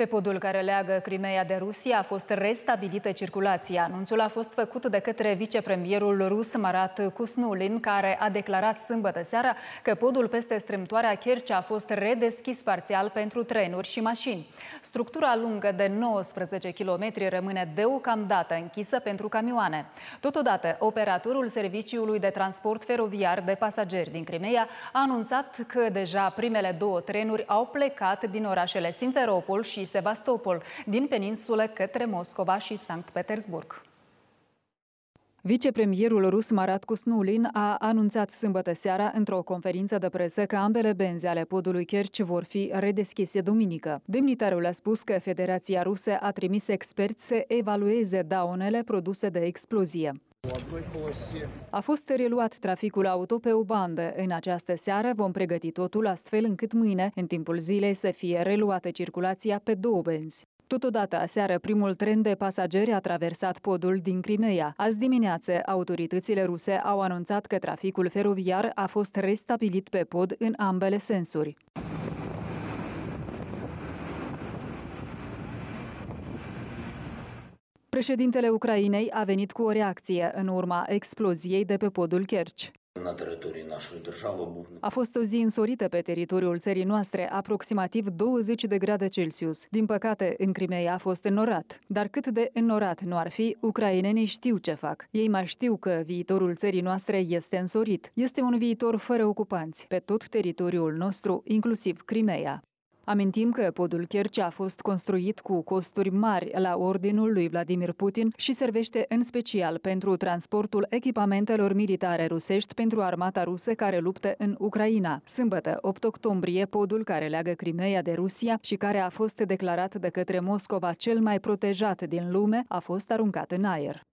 Pe podul care leagă Crimea de Rusia a fost restabilită circulația. Anunțul a fost făcut de către vicepremierul rus Marat Kusnulin, care a declarat sâmbătă seara că podul peste strâmtoarea Kercea a fost redeschis parțial pentru trenuri și mașini. Structura lungă de 19 km rămâne deocamdată închisă pentru camioane. Totodată, operatorul serviciului de transport feroviar de pasageri din Crimea a anunțat că deja primele două trenuri au plecat din orașele Simferopol și Sebastopol, din peninsulă către Moscova și Sankt Petersburg. Vicepremierul rus Marat Kusnulin a anunțat sâmbătă seara într-o conferință de presă că ambele benzi ale podului Kerci vor fi redeschise duminică. Demnitarul a spus că Federația Rusă a trimis experți să evalueze daunele produse de explozie. A fost reluat traficul auto pe o bandă. În această seară vom pregăti totul astfel încât mâine, în timpul zilei, să fie reluată circulația pe două benzi. Totodată, aseară, primul tren de pasageri a traversat podul din Crimea. Azi dimineață, autoritățile ruse au anunțat că traficul feroviar a fost restabilit pe pod în ambele sensuri. Președintele Ucrainei a venit cu o reacție în urma exploziei de pe podul Kerci. A fost o zi însorită pe teritoriul țării noastre, aproximativ 20 de grade Celsius. Din păcate, în Crimea a fost înnorat. Dar cât de înnorat nu ar fi, ucrainenii știu ce fac. Ei mai știu că viitorul țării noastre este însorit. Este un viitor fără ocupanți, pe tot teritoriul nostru, inclusiv Crimea. Amintim că podul Kercea a fost construit cu costuri mari la ordinul lui Vladimir Putin și servește în special pentru transportul echipamentelor militare rusești pentru armata rusă care luptă în Ucraina. Sâmbătă, 8 octombrie, podul care leagă Crimea de Rusia și care a fost declarat de către Moscova cel mai protejat din lume a fost aruncat în aer.